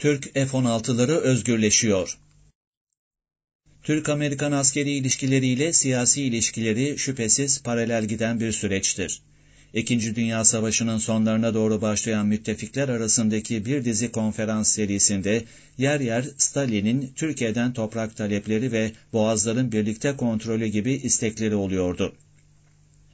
Türk F-16'ları özgürleşiyor. Türk-Amerikan askeri ilişkileriyle siyasi ilişkileri şüphesiz paralel giden bir süreçtir. İkinci Dünya Savaşı'nın sonlarına doğru başlayan müttefikler arasındaki bir dizi konferans serisinde yer yer Stalin'in Türkiye'den toprak talepleri ve boğazların birlikte kontrolü gibi istekleri oluyordu.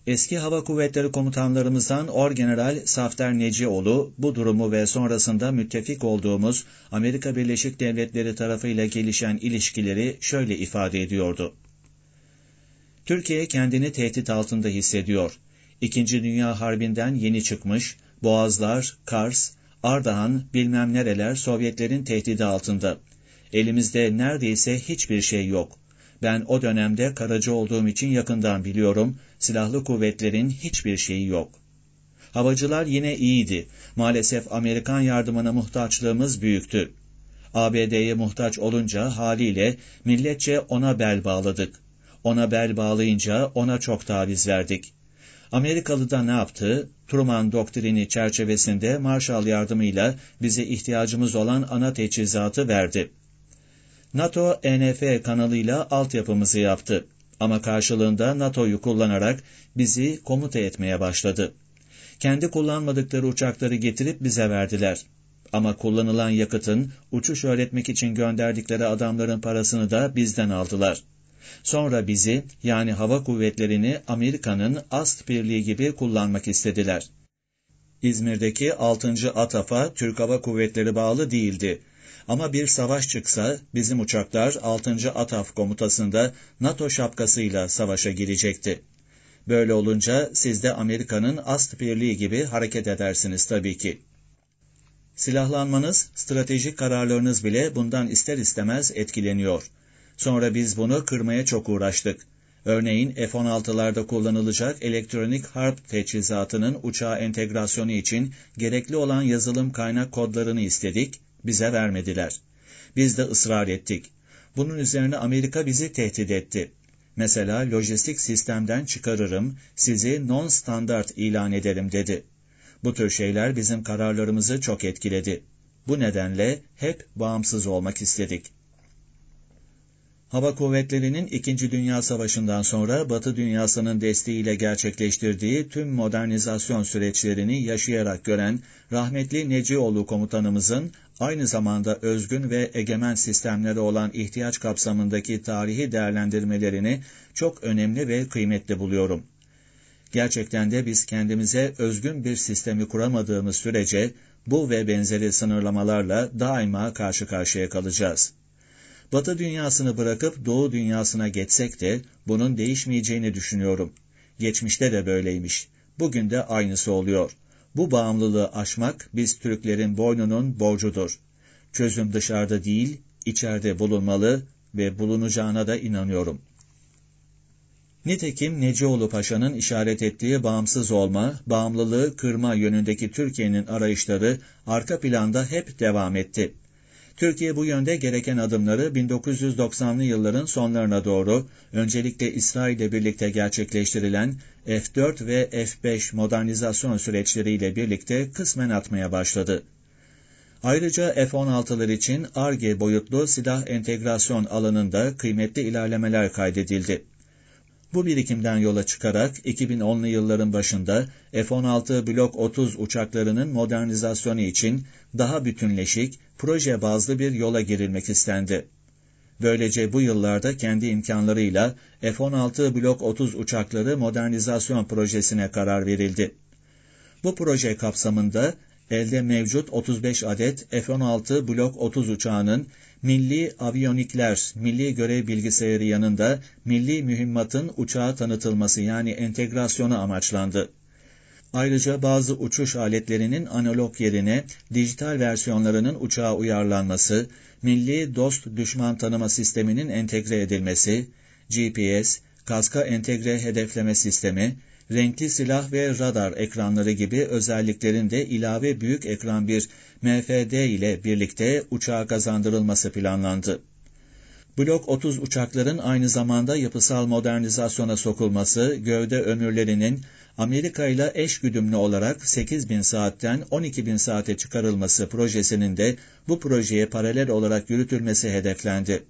Eski Hava Kuvvetleri komutanlarımızdan Orgeneral Safter Necioğlu bu durumu ve sonrasında müttefik olduğumuz Amerika Birleşik Devletleri tarafıyla gelişen ilişkileri şöyle ifade ediyordu. Türkiye kendini tehdit altında hissediyor. İkinci Dünya Harbi'nden yeni çıkmış, Boğazlar, Kars, Ardahan bilmem nereler Sovyetlerin tehdidi altında. Elimizde neredeyse hiçbir şey yok. Ben o dönemde karacı olduğum için yakından biliyorum, silahlı kuvvetlerin hiçbir şeyi yok. Havacılar yine iyiydi. Maalesef Amerikan yardımına muhtaçlığımız büyüktü. ABD'ye muhtaç olunca haliyle milletçe ona bel bağladık. Ona bel bağlayınca ona çok taviz verdik. Amerikalı da ne yaptı? Truman doktrini çerçevesinde Marshall yardımıyla bize ihtiyacımız olan ana teçhizatı verdi.'' nato enf kanalıyla altyapımızı yaptı. Ama karşılığında NATO'yu kullanarak bizi komuta etmeye başladı. Kendi kullanmadıkları uçakları getirip bize verdiler. Ama kullanılan yakıtın uçuş öğretmek için gönderdikleri adamların parasını da bizden aldılar. Sonra bizi yani hava kuvvetlerini Amerika'nın AST birliği gibi kullanmak istediler. İzmir'deki 6. ATAF'a Türk Hava Kuvvetleri bağlı değildi ama bir savaş çıksa bizim uçaklar 6. ATAF komutasında NATO şapkasıyla savaşa girecekti. Böyle olunca siz de Amerika'nın ast birliği gibi hareket edersiniz tabii ki. Silahlanmanız, stratejik kararlarınız bile bundan ister istemez etkileniyor. Sonra biz bunu kırmaya çok uğraştık. Örneğin F-16'larda kullanılacak elektronik harp teçhizatının uçağa entegrasyonu için gerekli olan yazılım kaynak kodlarını istedik bize vermediler. Biz de ısrar ettik. Bunun üzerine Amerika bizi tehdit etti. Mesela lojistik sistemden çıkarırım, sizi non-standart ilan ederim dedi. Bu tür şeyler bizim kararlarımızı çok etkiledi. Bu nedenle hep bağımsız olmak istedik. Hava kuvvetlerinin 2. Dünya Savaşı'ndan sonra Batı dünyasının desteğiyle gerçekleştirdiği tüm modernizasyon süreçlerini yaşayarak gören rahmetli Necioğlu komutanımızın aynı zamanda özgün ve egemen sistemlere olan ihtiyaç kapsamındaki tarihi değerlendirmelerini çok önemli ve kıymetli buluyorum. Gerçekten de biz kendimize özgün bir sistemi kuramadığımız sürece bu ve benzeri sınırlamalarla daima karşı karşıya kalacağız.'' Batı dünyasını bırakıp Doğu dünyasına geçsek de bunun değişmeyeceğini düşünüyorum. Geçmişte de böyleymiş. Bugün de aynısı oluyor. Bu bağımlılığı aşmak biz Türklerin boynunun borcudur. Çözüm dışarıda değil, içeride bulunmalı ve bulunacağına da inanıyorum. Nitekim Necioğlu Paşa'nın işaret ettiği bağımsız olma, bağımlılığı kırma yönündeki Türkiye'nin arayışları arka planda hep devam etti. Türkiye bu yönde gereken adımları 1990'lı yılların sonlarına doğru öncelikle İsrail ile birlikte gerçekleştirilen F4 ve F5 modernizasyon süreçleriyle birlikte kısmen atmaya başladı. Ayrıca F-16'lar için ARGE boyutlu silah entegrasyon alanında kıymetli ilerlemeler kaydedildi. Bu birikimden yola çıkarak 2010'lu yılların başında F-16 Blok 30 uçaklarının modernizasyonu için daha bütünleşik proje bazlı bir yola girilmek istendi. Böylece bu yıllarda kendi imkanlarıyla F-16 Blok 30 uçakları modernizasyon projesine karar verildi. Bu proje kapsamında elde mevcut 35 adet F-16 Blok 30 uçağının milli aviyonikler, milli görev bilgisayarı yanında milli mühimmatın uçağa tanıtılması yani entegrasyonu amaçlandı. Ayrıca bazı uçuş aletlerinin analog yerine dijital versiyonlarının uçağa uyarlanması, milli dost düşman tanıma sisteminin entegre edilmesi, GPS, kaska entegre hedefleme sistemi, renkli silah ve radar ekranları gibi özelliklerin de ilave büyük ekran bir MFD ile birlikte uçağa kazandırılması planlandı. Blok 30 uçakların aynı zamanda yapısal modernizasyona sokulması, gövde ömürlerinin Amerika ile eş güdümlü olarak 8 bin saatten 12 bin saate çıkarılması projesinin de bu projeye paralel olarak yürütülmesi hedeflendi.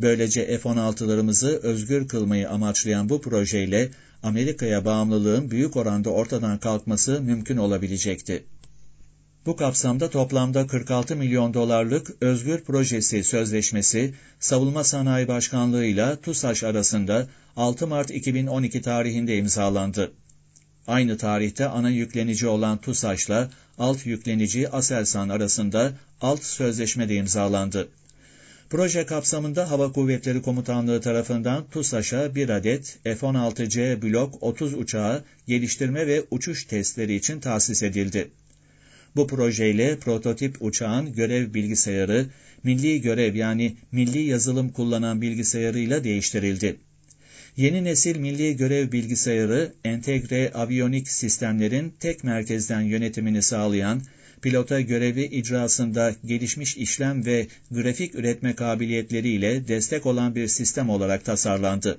Böylece F-16'larımızı özgür kılmayı amaçlayan bu projeyle Amerika'ya bağımlılığın büyük oranda ortadan kalkması mümkün olabilecekti. Bu kapsamda toplamda 46 milyon dolarlık özgür projesi sözleşmesi Savunma Sanayi Başkanlığı ile TUSAŞ arasında 6 Mart 2012 tarihinde imzalandı. Aynı tarihte ana yüklenici olan TUSAŞ'la alt yüklenici Aselsan arasında alt sözleşme de imzalandı. Proje kapsamında Hava Kuvvetleri Komutanlığı tarafından TUSAŞ'a bir adet F-16C Blok 30 uçağı geliştirme ve uçuş testleri için tahsis edildi. Bu projeyle prototip uçağın görev bilgisayarı, milli görev yani milli yazılım kullanan bilgisayarıyla değiştirildi. Yeni nesil milli görev bilgisayarı, entegre aviyonik sistemlerin tek merkezden yönetimini sağlayan, pilota görevi icrasında gelişmiş işlem ve grafik üretme kabiliyetleriyle destek olan bir sistem olarak tasarlandı.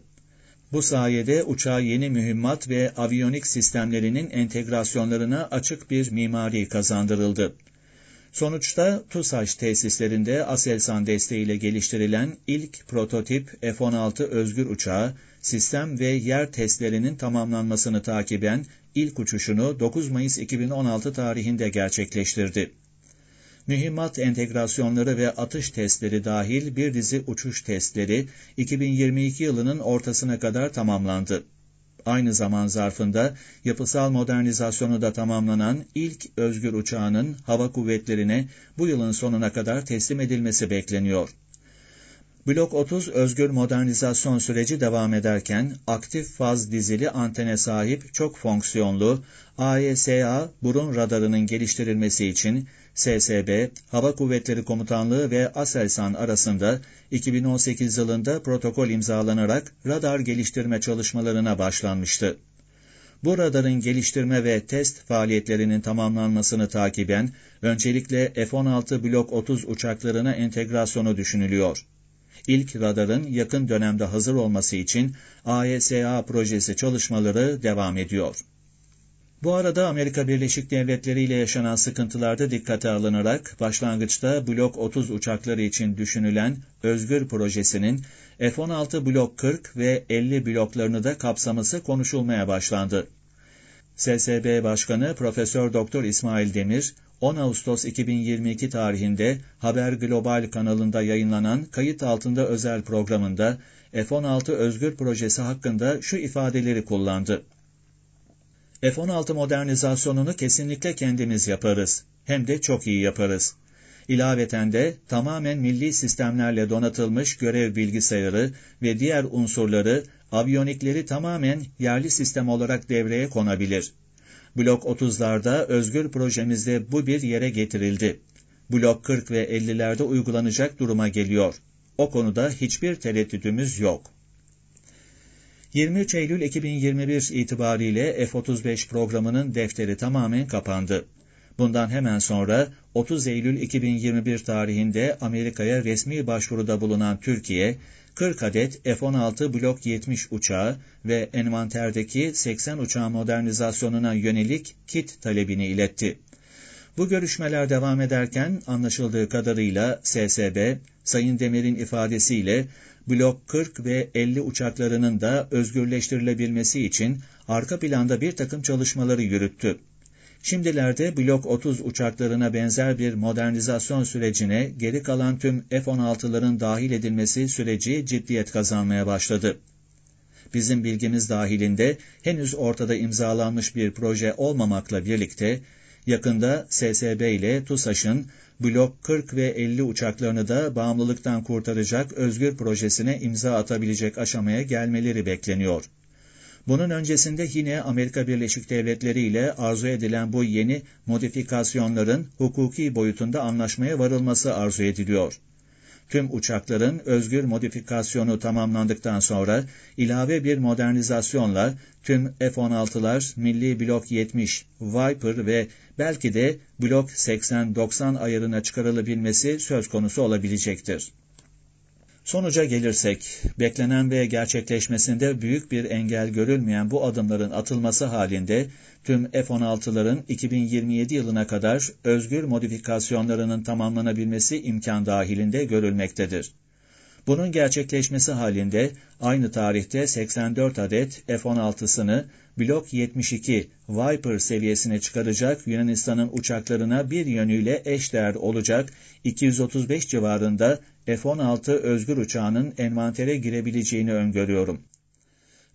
Bu sayede uçağa yeni mühimmat ve aviyonik sistemlerinin entegrasyonlarına açık bir mimari kazandırıldı. Sonuçta TUSAŞ tesislerinde ASELSAN desteğiyle geliştirilen ilk prototip F-16 özgür uçağı, sistem ve yer testlerinin tamamlanmasını takiben ilk uçuşunu 9 Mayıs 2016 tarihinde gerçekleştirdi mühimmat entegrasyonları ve atış testleri dahil bir dizi uçuş testleri 2022 yılının ortasına kadar tamamlandı. Aynı zaman zarfında yapısal modernizasyonu da tamamlanan ilk özgür uçağının hava kuvvetlerine bu yılın sonuna kadar teslim edilmesi bekleniyor. Blok 30 özgür modernizasyon süreci devam ederken aktif faz dizili antene sahip çok fonksiyonlu AESA burun radarının geliştirilmesi için SSB, Hava Kuvvetleri Komutanlığı ve Aselsan arasında 2018 yılında protokol imzalanarak radar geliştirme çalışmalarına başlanmıştı. Bu radarın geliştirme ve test faaliyetlerinin tamamlanmasını takiben öncelikle F-16 Blok 30 uçaklarına entegrasyonu düşünülüyor. İlk radarın yakın dönemde hazır olması için AESA projesi çalışmaları devam ediyor. Bu arada Amerika Birleşik Devletleri ile yaşanan sıkıntılarda dikkate alınarak başlangıçta Blok 30 uçakları için düşünülen Özgür projesinin F-16 Blok 40 ve 50 bloklarını da kapsaması konuşulmaya başlandı. SSB Başkanı Profesör Doktor İsmail Demir 10 Ağustos 2022 tarihinde Haber Global kanalında yayınlanan kayıt altında özel programında F-16 Özgür projesi hakkında şu ifadeleri kullandı. F-16 modernizasyonunu kesinlikle kendimiz yaparız. Hem de çok iyi yaparız. İlaveten de tamamen milli sistemlerle donatılmış görev bilgisayarı ve diğer unsurları, aviyonikleri tamamen yerli sistem olarak devreye konabilir. Blok 30'larda özgür projemizde bu bir yere getirildi. Blok 40 ve 50'lerde uygulanacak duruma geliyor. O konuda hiçbir tereddütümüz yok.'' 23 Eylül 2021 itibariyle F-35 programının defteri tamamen kapandı. Bundan hemen sonra 30 Eylül 2021 tarihinde Amerika'ya resmi başvuruda bulunan Türkiye, 40 adet F-16 Blok 70 uçağı ve envanterdeki 80 uçağı modernizasyonuna yönelik kit talebini iletti. Bu görüşmeler devam ederken anlaşıldığı kadarıyla SSB, Sayın Demir'in ifadesiyle Blok 40 ve 50 uçaklarının da özgürleştirilebilmesi için arka planda bir takım çalışmaları yürüttü. Şimdilerde Blok 30 uçaklarına benzer bir modernizasyon sürecine geri kalan tüm F-16'ların dahil edilmesi süreci ciddiyet kazanmaya başladı. Bizim bilgimiz dahilinde henüz ortada imzalanmış bir proje olmamakla birlikte Yakında SSB ile TUSAŞ'ın Blok 40 ve 50 uçaklarını da bağımlılıktan kurtaracak özgür projesine imza atabilecek aşamaya gelmeleri bekleniyor. Bunun öncesinde yine Amerika Birleşik Devletleri ile arzu edilen bu yeni modifikasyonların hukuki boyutunda anlaşmaya varılması arzu ediliyor. Tüm uçakların özgür modifikasyonu tamamlandıktan sonra ilave bir modernizasyonla tüm F-16'lar milli blok 70, Viper ve belki de blok 80-90 ayarına çıkarılabilmesi söz konusu olabilecektir. Sonuca gelirsek, beklenen ve gerçekleşmesinde büyük bir engel görülmeyen bu adımların atılması halinde tüm F-16'ların 2027 yılına kadar özgür modifikasyonlarının tamamlanabilmesi imkan dahilinde görülmektedir. Bunun gerçekleşmesi halinde aynı tarihte 84 adet F-16'sını Blok 72 Viper seviyesine çıkaracak Yunanistan'ın uçaklarına bir yönüyle eşdeğer olacak 235 civarında F-16 özgür uçağının envantere girebileceğini öngörüyorum.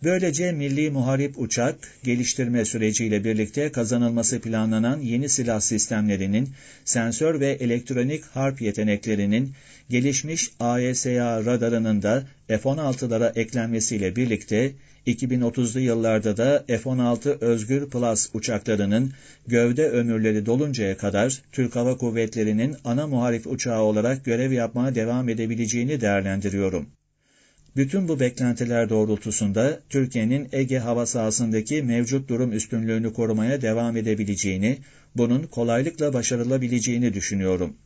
Böylece milli muharip uçak geliştirme süreciyle birlikte kazanılması planlanan yeni silah sistemlerinin, sensör ve elektronik harp yeteneklerinin, gelişmiş AESA e radarının da F-16'lara eklenmesiyle birlikte 2030'lu yıllarda da F-16 Özgür Plus uçaklarının gövde ömürleri doluncaya kadar Türk Hava Kuvvetleri'nin ana muharip uçağı olarak görev yapmaya devam edebileceğini değerlendiriyorum. Bütün bu beklentiler doğrultusunda Türkiye'nin Ege hava sahasındaki mevcut durum üstünlüğünü korumaya devam edebileceğini, bunun kolaylıkla başarılabileceğini düşünüyorum.